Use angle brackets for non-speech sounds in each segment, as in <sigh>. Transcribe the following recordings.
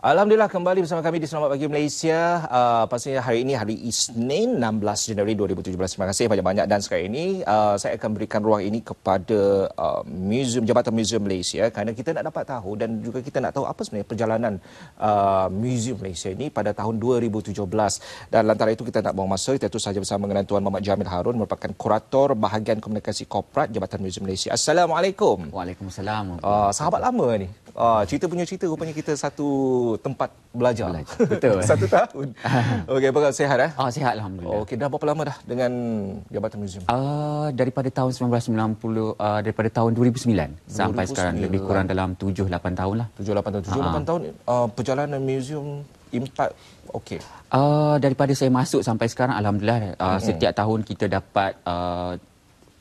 Alhamdulillah kembali bersama kami di Selamat Pagi Malaysia. Uh, ah, pastinya hari ini hari Isnin 16 Januari 2017. Terima kasih banyak-banyak dan sekarang ini uh, saya akan berikan ruang ini kepada uh, Museum Jabatan Museum Malaysia kerana kita nak dapat tahu dan juga kita nak tahu apa sebenarnya perjalanan uh, Museum Malaysia ini pada tahun 2017. Dan lantaran itu kita nak bawa masa kita terus saja bersama dengan Tuan Muhammad Jamil Harun merupakan kurator bahagian komunikasi korporat Jabatan Museum Malaysia. Assalamualaikum. Waalaikumsalam. Uh, sahabat lama ni. Ah, cerita punya cerita rupanya kita satu tempat belajar. belajar. Betul. <laughs> satu tahun. <laughs> Okey, apa sihat eh? Ah, oh, sihat alhamdulillah. Okey, dah berapa lama dah dengan Jabatan museum? Ah, uh, daripada tahun 1990 uh, ah, daripada tahun 2009, 2009 sampai sekarang lebih kurang dalam 7 8 tahun lah. 7 8 tahun. 7 8 uh-huh. tahun uh, perjalanan museum impak. okey. Uh, daripada saya masuk sampai sekarang alhamdulillah uh, mm-hmm. setiap tahun kita dapat uh,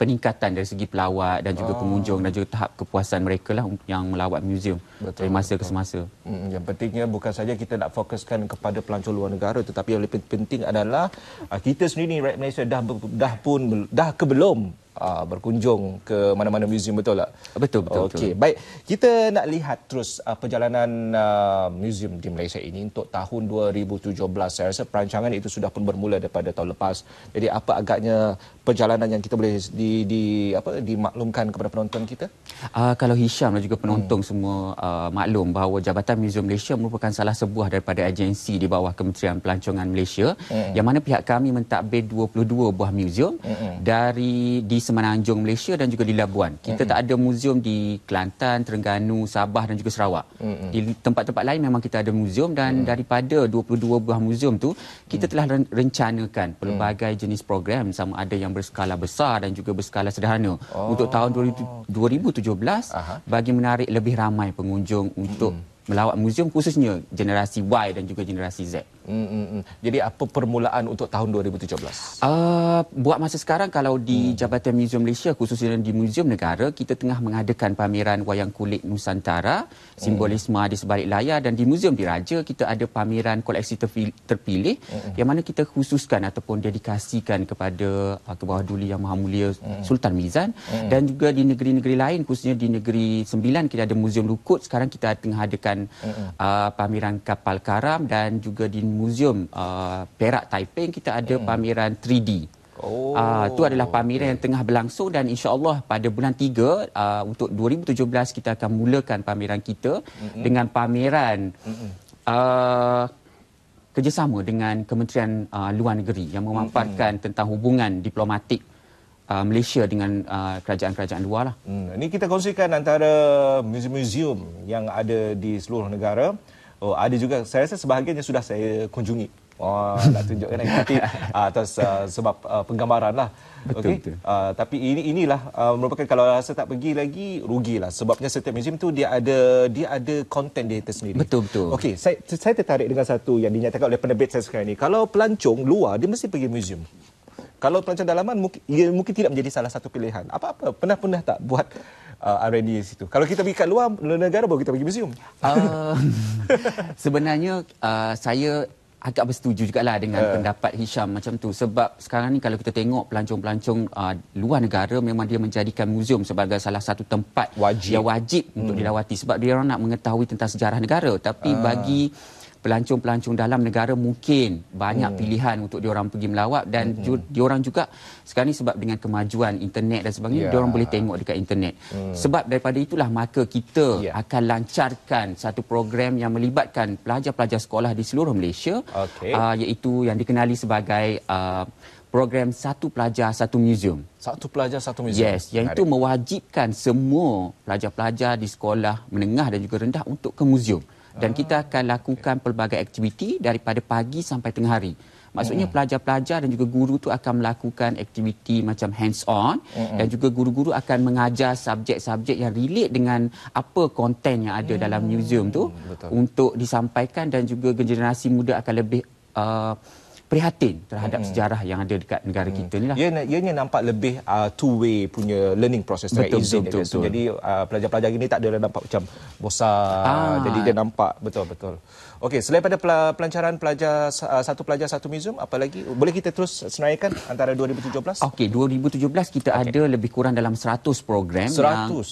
peningkatan dari segi pelawat dan juga oh. pengunjung dan juga tahap kepuasan mereka lah yang melawat muzium betul, dari masa betul. ke semasa. Hmm, yang pentingnya bukan saja kita nak fokuskan kepada pelancong luar negara tetapi yang lebih penting adalah ah, kita sendiri rakyat Malaysia dah, dah pun dah ke belum uh, berkunjung ke mana-mana museum betul tak? Betul betul. Okey, baik. Kita nak lihat terus uh, perjalanan uh, museum di Malaysia ini untuk tahun 2017. Saya rasa perancangan itu sudah pun bermula daripada tahun lepas. Jadi apa agaknya perjalanan yang kita boleh di di apa dimaklumkan kepada penonton kita? Uh, kalau Hisham dan juga penonton hmm. semua uh, maklum bahawa Jabatan Museum Malaysia merupakan salah sebuah daripada agensi di bawah Kementerian Pelancongan Malaysia hmm. yang mana pihak kami mentadbir 22 buah museum hmm. dari di semenanjung Malaysia dan juga di Labuan. Kita mm-hmm. tak ada muzium di Kelantan, Terengganu, Sabah dan juga Sarawak. Mm-hmm. Di tempat-tempat lain memang kita ada muzium dan mm-hmm. daripada 22 buah muzium tu kita mm-hmm. telah rencanakan pelbagai mm-hmm. jenis program sama ada yang berskala besar dan juga berskala sederhana oh. untuk tahun 2017 Aha. bagi menarik lebih ramai pengunjung untuk mm-hmm melawat muzium khususnya generasi Y dan juga generasi Z. Hmm, hmm, hmm. jadi apa permulaan untuk tahun 2017? Uh, buat masa sekarang kalau di hmm. Jabatan Muzium Malaysia khususnya di Muzium Negara kita tengah mengadakan pameran wayang kulit Nusantara, hmm. simbolisme hmm. di sebalik layar dan di Muzium Diraja kita ada pameran koleksi terpilih hmm. yang mana kita khususkan ataupun dedikasikan kepada uh, kebawahduli Yang Maha Mulia hmm. Sultan Mizan hmm. dan juga di negeri-negeri lain khususnya di negeri Sembilan kita ada Muzium Lukut sekarang kita tengah adakan pameran uh, pameran kapal karam dan juga di muzium uh, Perak Taiping kita ada mm. pameran 3D. Oh, uh, itu adalah oh, pameran yang tengah berlangsung dan insya Allah pada bulan 3 uh, untuk 2017 kita akan mulakan pameran kita mm-hmm. dengan pameran mm-hmm. uh, kerjasama dengan Kementerian uh, Luar Negeri yang memaparkan mm-hmm. tentang hubungan diplomatik uh, uh, Malaysia dengan uh, kerajaan-kerajaan uh, luar lah. Hmm. Ini kita kongsikan antara museum-museum yang ada di seluruh negara. Oh, ada juga saya rasa sebahagiannya sudah saya kunjungi. Oh, nak tunjukkan nanti <laughs> uh, atas uh, sebab uh, penggambaran lah. Betul, okay. betul. Uh, tapi ini inilah uh, merupakan kalau rasa tak pergi lagi rugilah sebabnya setiap museum tu dia ada dia ada konten dia tersendiri. Betul betul. Okey, saya saya tertarik dengan satu yang dinyatakan oleh penerbit saya sekarang ini. Kalau pelancong luar dia mesti pergi museum kalau pelancong dalaman mungkin ia ya, mungkin tidak menjadi salah satu pilihan. Apa-apa pernah-pernah tak buat uh, R&D di situ. Kalau kita pergi kat luar negara baru kita pergi museum. Uh, <laughs> sebenarnya uh, saya agak bersetuju lah dengan uh. pendapat Hisham macam tu sebab sekarang ni kalau kita tengok pelancong-pelancong uh, luar negara memang dia menjadikan museum sebagai salah satu tempat wajib. yang wajib hmm. untuk dilawati sebab dia orang nak mengetahui tentang sejarah negara tapi uh. bagi pelancong-pelancong dalam negara mungkin banyak hmm. pilihan untuk diorang pergi melawat dan hmm. ju- diorang juga sekarang ni sebab dengan kemajuan internet dan sebagainya yeah. diorang boleh tengok dekat internet. Hmm. Sebab daripada itulah maka kita yeah. akan lancarkan satu program yang melibatkan pelajar-pelajar sekolah di seluruh Malaysia okay. uh, ah, iaitu yang dikenali sebagai uh, program satu pelajar satu museum. Satu pelajar satu museum. Yes, yang itu mewajibkan semua pelajar-pelajar di sekolah menengah dan juga rendah untuk ke museum dan kita akan lakukan pelbagai aktiviti daripada pagi sampai tengah hari. Maksudnya mm pelajar-pelajar dan juga guru tu akan melakukan aktiviti macam hands on mm-hmm. dan juga guru-guru akan mengajar subjek-subjek yang relate dengan apa konten yang ada mm dalam museum tu mm, untuk disampaikan dan juga generasi muda akan lebih uh, prihatin terhadap hmm. sejarah yang ada dekat negara hmm. kita ni lah. Ia, ianya nampak lebih uh, two-way punya learning process. Betul, betul, betul, kan? betul. Jadi uh, pelajar-pelajar ini tak ada lah nampak macam bosan. Ah. Jadi dia nampak betul-betul. Okey, selain pada pelancaran pelajar uh, satu pelajar satu museum, apa lagi? Boleh kita terus senaraikan antara 2017? Okey, 2017 kita okay. ada lebih kurang dalam 100 program 100. yang oh,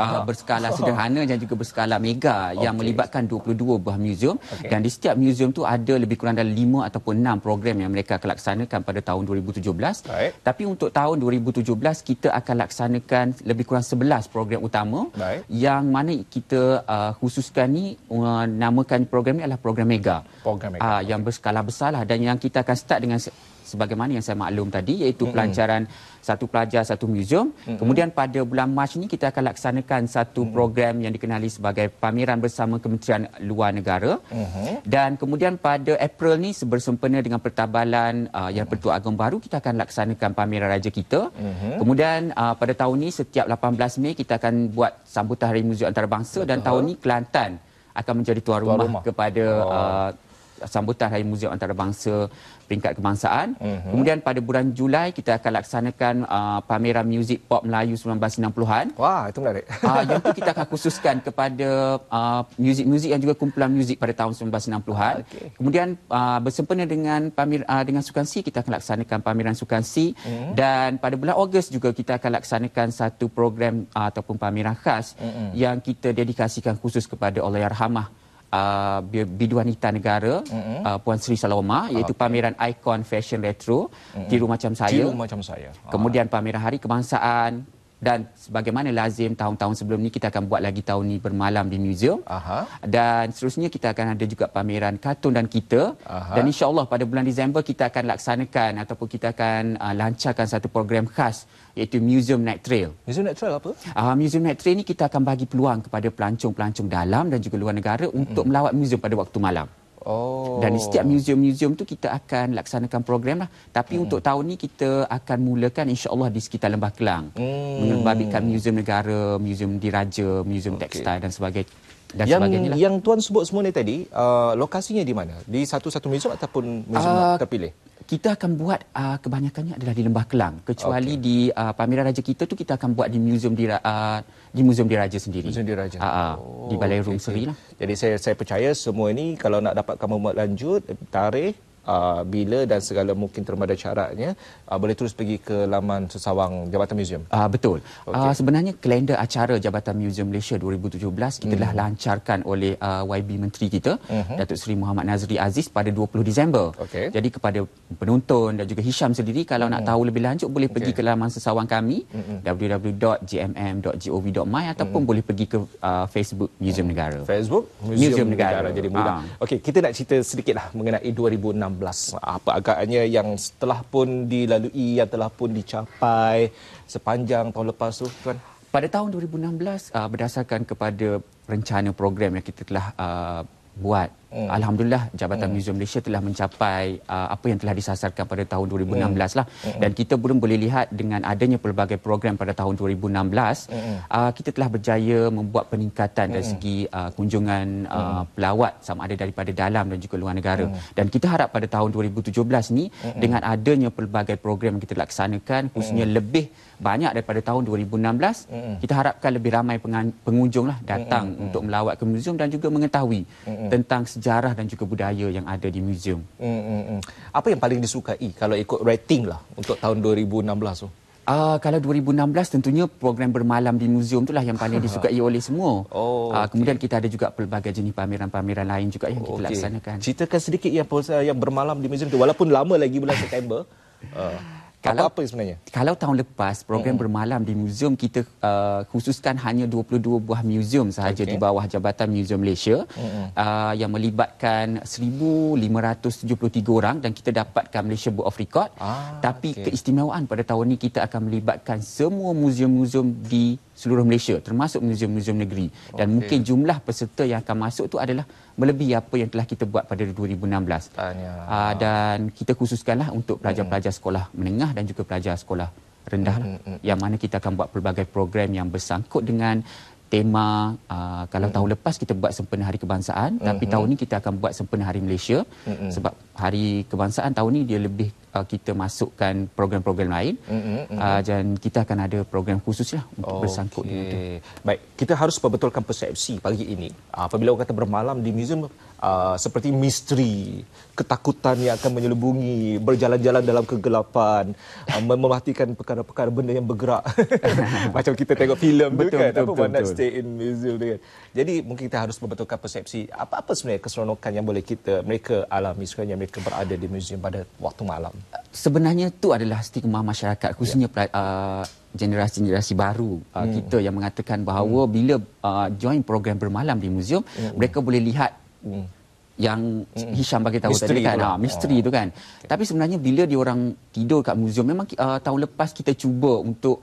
uh, berskala <laughs> sederhana dan juga berskala mega okay. yang melibatkan 22 buah museum. Okay. Dan di setiap museum tu ada lebih kurang dalam 5 ataupun 6 program program yang mereka akan laksanakan pada tahun 2017. Right. Tapi untuk tahun 2017 kita akan laksanakan lebih kurang 11 program utama right. yang mana kita uh, khususkan ni uh, namakan program ni adalah program mega. Program mega. Uh, yang berskala besarlah dan yang kita akan start dengan sebagaimana yang saya maklum tadi iaitu hmm. pelancaran satu pelajar satu muzium. Hmm. Kemudian pada bulan Mac ini kita akan laksanakan satu hmm. program yang dikenali sebagai pameran bersama Kementerian Luar Negara. Hmm. Dan kemudian pada April ni bersempena dengan pertabalan uh, yang Pertua Agong baru kita akan laksanakan pameran raja kita. Hmm. Kemudian uh, pada tahun ni setiap 18 Mei kita akan buat sambutan Hari Muzium Antarabangsa Betul. dan tahun ni Kelantan akan menjadi tuan, tuan rumah, rumah kepada oh. uh, sambutan Hari Muzium Antarabangsa peringkat kebangsaan. Mm -hmm. Kemudian pada bulan Julai kita akan laksanakan uh, pameran muzik pop Melayu 1960-an. Wah, itu menarik. Uh, <laughs> yang itu kita akan khususkan kepada uh, muzik-muzik yang juga kumpulan muzik pada tahun 1960-an. Okay. Kemudian uh, bersempena dengan pamer, uh, dengan Sukan Si, kita akan laksanakan pameran Sukan Si. Mm -hmm. Dan pada bulan Ogos juga kita akan laksanakan satu program uh, ataupun pameran khas mm -hmm. yang kita dedikasikan khusus kepada Allahyarhamah uh, biduan wanita negara mm-hmm. uh, Puan Sri Saloma iaitu okay. pameran ikon fashion retro mm-hmm. tiru macam saya tiru macam saya kemudian ah. pameran hari kebangsaan dan sebagaimana lazim tahun-tahun sebelum ni kita akan buat lagi tahun ni bermalam di museum Aha. dan seterusnya kita akan ada juga pameran kartun dan kita Aha. dan insyaallah pada bulan Disember kita akan laksanakan ataupun kita akan uh, lancarkan satu program khas iaitu Museum Night Trail. Museum Night Trail apa? Uh, museum Night Trail ni kita akan bagi peluang kepada pelancong-pelancong dalam dan juga luar negara untuk melawat museum pada waktu malam. Oh. Dan di setiap museum-museum tu kita akan laksanakan program lah. Tapi hmm. untuk tahun ni kita akan mulakan insyaAllah di sekitar Lembah Kelang. Hmm. Mengembalikan museum negara, museum diraja, museum okay. tekstil dan sebagainya. Dan yang lah. yang tuan sebut semua ni tadi, uh, lokasinya di mana? Di satu-satu museum ataupun museum uh, terpilih? kita akan buat uh, kebanyakannya adalah di Lembah Kelang kecuali okay. di uh, pameran raja kita tu kita akan buat di museum di uh, ah, di Museum Diraja sendiri. Museum Diraja. Uh, uh, di oh, Balai okay, Rum okay. Seri lah. Jadi saya saya percaya semua ini kalau nak dapatkan memuat lanjut tarikh uh, bila dan segala mungkin termada caranya uh, ah, boleh terus pergi ke laman sesawang Jabatan Museum. Uh, ah, betul. Okay. Uh, sebenarnya kalender acara Jabatan Museum Malaysia 2017 kita telah hmm. lancarkan oleh uh, YB Menteri kita mm-hmm. Datuk Seri Muhammad Nazri Aziz pada 20 Disember. Okay. Jadi kepada penonton dan juga Hisham sendiri kalau mm. nak hmm. tahu lebih lanjut boleh pergi ke laman sesawang kami mm-hmm. www.gmm.gov.my mm-hmm. boleh pergi ke uh, Facebook Museum mm. Negara. Facebook Museum, Museum Negara. Negara jadi mudah. Ha. Okey, kita nak cerita sedikitlah mengenai 2016 2011. Apa agaknya yang setelah pun dilalui, yang telah pun dicapai sepanjang tahun lepas tu, Tuan? Pada tahun 2016, ah, berdasarkan kepada rencana program yang kita telah ah, buat Hmm. Alhamdulillah Jabatan hmm. Museum Malaysia telah mencapai uh, apa yang telah disasarkan pada tahun 2016 lah. hmm. lah dan kita belum boleh lihat dengan adanya pelbagai program pada tahun 2016 hmm, hmm. uh, kita telah berjaya membuat peningkatan hmm. dari segi uh, kunjungan uh, hmm. pelawat sama ada daripada dalam dan juga luar negara hmm. dan kita harap pada tahun 2017 ni hmm, hmm. dengan adanya pelbagai program yang kita laksanakan khususnya hmm. lebih banyak daripada tahun 2016 hmm. kita harapkan lebih ramai pengunjung lah datang hmm. untuk melawat ke museum dan juga mengetahui hmm. tentang sejarah dan juga budaya yang ada di museum. Hmm, hmm, hmm, Apa yang paling disukai kalau ikut rating lah untuk tahun 2016 tu? So? Uh, ah, kalau 2016 tentunya program bermalam di museum itulah yang paling <laughs> disukai oleh semua. Oh, uh, kemudian kita ada juga pelbagai jenis pameran-pameran lain juga yang kita okay. laksanakan. Ceritakan sedikit yang, yang bermalam di museum tu walaupun lama lagi bulan <laughs> September. uh kalau apa sebenarnya? Kalau tahun lepas program -hmm. bermalam di muzium kita uh, khususkan hanya 22 buah muzium sahaja okay. di bawah jabatan Muzium Malaysia -hmm. uh, yang melibatkan 1573 orang dan kita dapatkan Malaysia Book of Record. Ah, Tapi okay. keistimewaan pada tahun ini kita akan melibatkan semua muzium-muzium di seluruh Malaysia termasuk muzium-muzium negeri okay. dan mungkin jumlah peserta yang akan masuk tu adalah melebihi apa yang telah kita buat pada 2016 uh, ah, dan kita khususkanlah untuk pelajar-pelajar sekolah menengah dan juga pelajar sekolah rendah lah, yang mana kita akan buat pelbagai program yang bersangkut dengan tema uh, kalau mm. tahun lepas kita buat sempena hari kebangsaan mm-hmm. tapi tahun ini kita akan buat sempena hari Malaysia mm-hmm. sebab hari kebangsaan tahun ini dia lebih uh, kita masukkan program-program lain mm-hmm. uh, mm. dan kita akan ada program khususlah untuk okay. bersangkut dengan itu. Baik, kita harus perbetulkan persepsi pagi ini. Uh, apabila orang kata bermalam di museum uh, seperti misteri, ketakutan yang akan menyelubungi, berjalan-jalan dalam kegelapan, uh, memerhatikan perkara-perkara benda yang bergerak. <laughs> Macam kita tengok filem betul, kan? betul, betul, betul. stay in museum kan? Jadi mungkin kita harus membetulkan persepsi apa-apa sebenarnya keseronokan yang boleh kita mereka alami sebenarnya mereka berada di museum pada waktu malam sebenarnya itu adalah stigma masyarakat khususnya yeah. uh, generasi-generasi baru uh, hmm. kita yang mengatakan bahawa hmm. bila uh, join program bermalam di museum hmm. Ya, ya. mereka boleh lihat hmm. yang hmm. Hisham bagi tahu tadi kan lah. ah, misteri oh. kan okay. tapi sebenarnya bila dia orang tidur kat museum memang uh, tahun lepas kita cuba untuk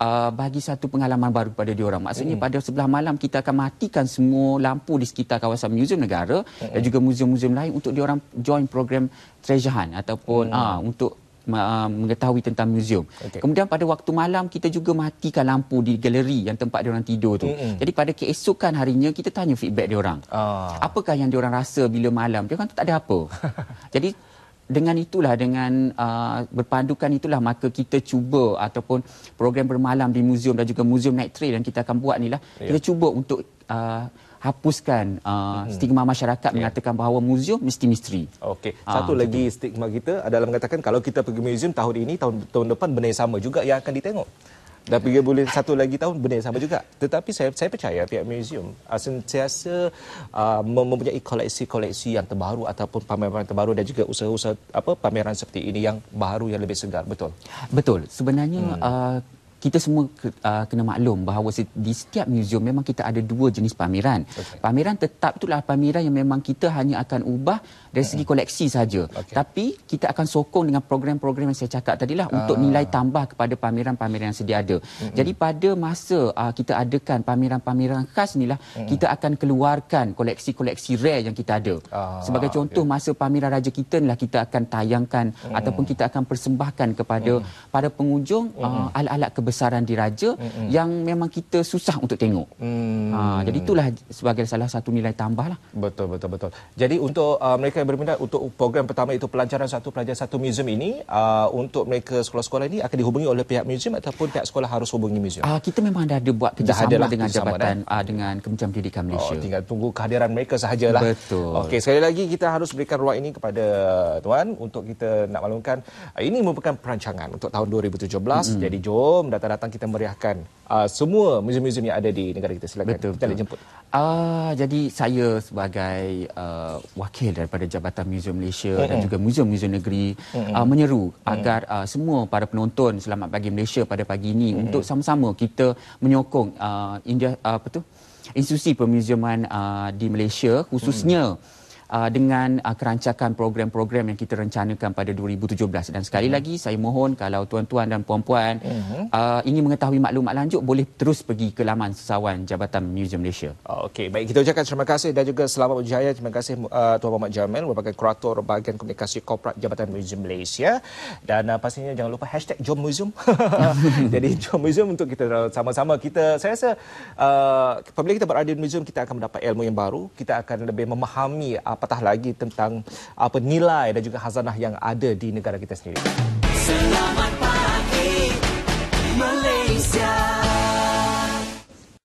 uh, bagi satu pengalaman baru kepada diorang. Maksudnya mm. pada sebelah malam kita akan matikan semua lampu di sekitar kawasan Museum Negara mm. dan juga muzium-muzium lain untuk diorang join program Treasure Hunt ataupun mm. uh, untuk ah, mengetahui tentang muzium. Okay. Kemudian pada waktu malam kita juga matikan lampu di galeri yang tempat diorang tidur tu. Mm. Jadi pada keesokan harinya kita tanya feedback orang. Oh. Apakah yang orang rasa bila malam? Dia kan tak ada apa. <laughs> Jadi dengan itulah dengan uh, berpadukan itulah maka kita cuba ataupun program bermalam di muzium dan juga muzium night trail yang kita akan buat inilah ya. kita cuba untuk uh, hapuskan uh, hmm. stigma masyarakat ya. mengatakan bahawa muzium mesti misteri. Okey. Ah, Satu uh, lagi stigma kita adalah mengatakan kalau kita pergi muzium tahun ini tahun tahun depan benda yang sama juga yang akan ditengok. Dah pergi boleh satu lagi tahun benda yang sama juga. Tetapi saya saya percaya pihak museum uh, sentiasa uh, mempunyai koleksi-koleksi yang terbaru ataupun pameran terbaru dan juga usaha-usaha apa pameran seperti ini yang baru yang lebih segar betul. Betul. Sebenarnya hmm. uh, kita semua ke, uh, kena maklum bahawa di setiap museum memang kita ada dua jenis pameran. Okay. Pameran tetap itulah pameran yang memang kita hanya akan ubah dari segi hmm. koleksi saja. Okay. Tapi kita akan sokong dengan program-program yang saya cakap tadilah uh. untuk ah. nilai tambah kepada pameran-pameran yang sedia ada. Mm-hmm. Jadi pada masa uh, kita adakan pameran-pameran khas inilah mm-hmm. kita akan keluarkan koleksi-koleksi rare yang kita ada. Uh, Sebagai contoh okay. masa pameran raja kita inilah kita akan tayangkan mm-hmm. ataupun kita akan persembahkan kepada mm-hmm. para pengunjung mm-hmm. uh, alat-alat kebersihan kebesaran diraja mm-hmm. yang memang kita susah untuk tengok. Mm-hmm. Ha, jadi itulah sebagai salah satu nilai tambah lah. Betul, betul, betul. Jadi untuk uh, mereka yang berminat untuk program pertama itu pelancaran satu pelajar satu museum ini uh, untuk mereka sekolah-sekolah ini akan dihubungi oleh pihak museum ataupun pihak sekolah harus hubungi museum? Uh, kita memang dah ada buat kerjasama dah dengan kerjasama, jabatan kan? uh, dengan Kementerian Pendidikan oh, Malaysia. Oh, tinggal tunggu kehadiran mereka sahajalah. Betul. Okey, sekali lagi kita harus berikan ruang ini kepada tuan untuk kita nak maklumkan uh, ini merupakan perancangan untuk tahun 2017. Mm-hmm. Jadi jom datang akan datang kita meriahkan uh, semua muzium-muzium yang ada di negara kita silakan betul, kita nak jemput uh, jadi saya sebagai uh, wakil daripada Jabatan Muzium Malaysia mm-hmm. dan juga muzium-muzium negeri mm-hmm. uh, menyeru mm-hmm. agar uh, semua para penonton selamat pagi Malaysia pada pagi ini mm-hmm. untuk sama-sama kita menyokong uh, India uh, apa tu institusi permuseuman uh, di Malaysia khususnya mm-hmm uh, dengan uh, kerancakan program-program yang kita rencanakan pada 2017 dan sekali mm-hmm. lagi saya mohon kalau tuan-tuan dan puan-puan mm-hmm. uh, ingin mengetahui maklumat lanjut boleh terus pergi ke laman sesawan Jabatan Museum Malaysia. Oh, Okey, baik kita ucapkan terima kasih dan juga selamat berjaya. Terima kasih uh, Tuan Muhammad Jamil merupakan kurator bahagian komunikasi korporat Jabatan Museum Malaysia dan uh, pastinya jangan lupa hashtag Jom Museum. <laughs> Jadi <laughs> Jom Museum untuk kita uh, sama-sama kita saya rasa uh, apabila kita berada di museum kita akan mendapat ilmu yang baru, kita akan lebih memahami apatah lagi tentang apa nilai dan juga hazanah yang ada di negara kita sendiri. Selamat